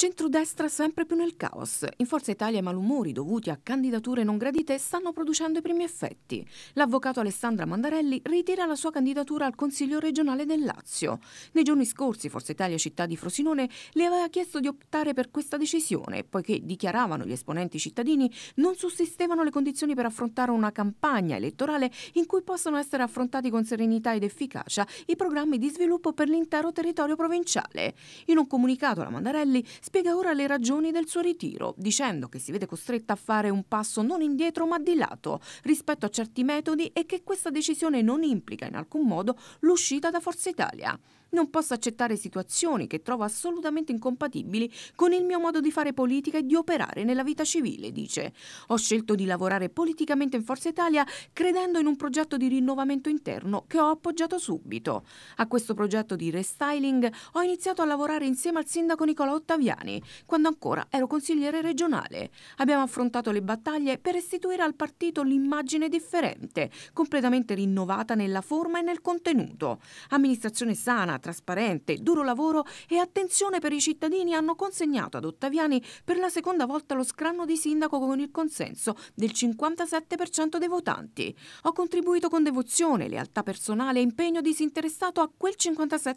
Centrodestra sempre più nel caos. In Forza Italia i malumori dovuti a candidature non gradite stanno producendo i primi effetti. L'avvocato Alessandra Mandarelli ritira la sua candidatura al Consiglio regionale del Lazio. Nei giorni scorsi Forza Italia città di Frosinone le aveva chiesto di optare per questa decisione, poiché dichiaravano gli esponenti cittadini non sussistevano le condizioni per affrontare una campagna elettorale in cui possano essere affrontati con serenità ed efficacia i programmi di sviluppo per l'intero territorio provinciale. In un comunicato la Mandarelli spiega ora le ragioni del suo ritiro, dicendo che si vede costretta a fare un passo non indietro ma di lato rispetto a certi metodi e che questa decisione non implica in alcun modo l'uscita da Forza Italia. Non posso accettare situazioni che trovo assolutamente incompatibili con il mio modo di fare politica e di operare nella vita civile, dice. Ho scelto di lavorare politicamente in Forza Italia credendo in un progetto di rinnovamento interno che ho appoggiato subito. A questo progetto di restyling ho iniziato a lavorare insieme al sindaco Nicola Ottavia Toscani, quando ancora ero consigliere regionale. Abbiamo affrontato le battaglie per restituire al partito l'immagine differente, completamente rinnovata nella forma e nel contenuto. Amministrazione sana, trasparente, duro lavoro e attenzione per i cittadini hanno consegnato ad Ottaviani per la seconda volta lo scranno di sindaco con il consenso del 57% dei votanti. Ho contribuito con devozione, lealtà personale e impegno disinteressato a quel 57%.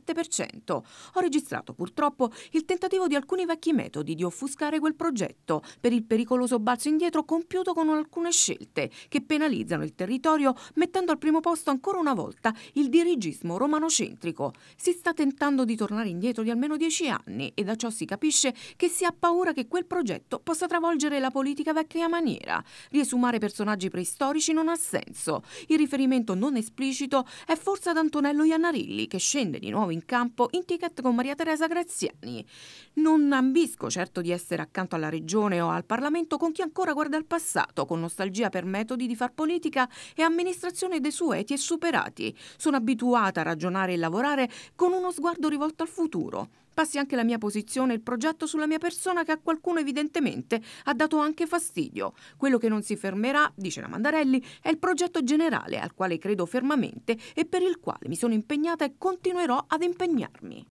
Ho registrato purtroppo il tentativo di alcuni vecchi metodi di offuscare quel progetto per il pericoloso balzo indietro compiuto con alcune scelte che penalizzano il territorio mettendo al primo posto ancora una volta il dirigismo romanocentrico. Si sta tentando di tornare indietro di almeno dieci anni e da ciò si capisce che si ha paura che quel progetto possa travolgere la politica vecchia maniera. Riesumare personaggi preistorici non ha senso. Il riferimento non esplicito è forse ad Antonello Iannarilli che scende di nuovo in campo in ticket con Maria Teresa Graziani. Non ha ambisco certo di essere accanto alla Regione o al Parlamento con chi ancora guarda al passato, con nostalgia per metodi di far politica e amministrazione desueti e superati. Sono abituata a ragionare e lavorare con uno sguardo rivolto al futuro. Passi anche la mia posizione e il progetto sulla mia persona che a qualcuno evidentemente ha dato anche fastidio. Quello che non si fermerà, dice la Mandarelli, è il progetto generale al quale credo fermamente e per il quale mi sono impegnata e continuerò ad impegnarmi.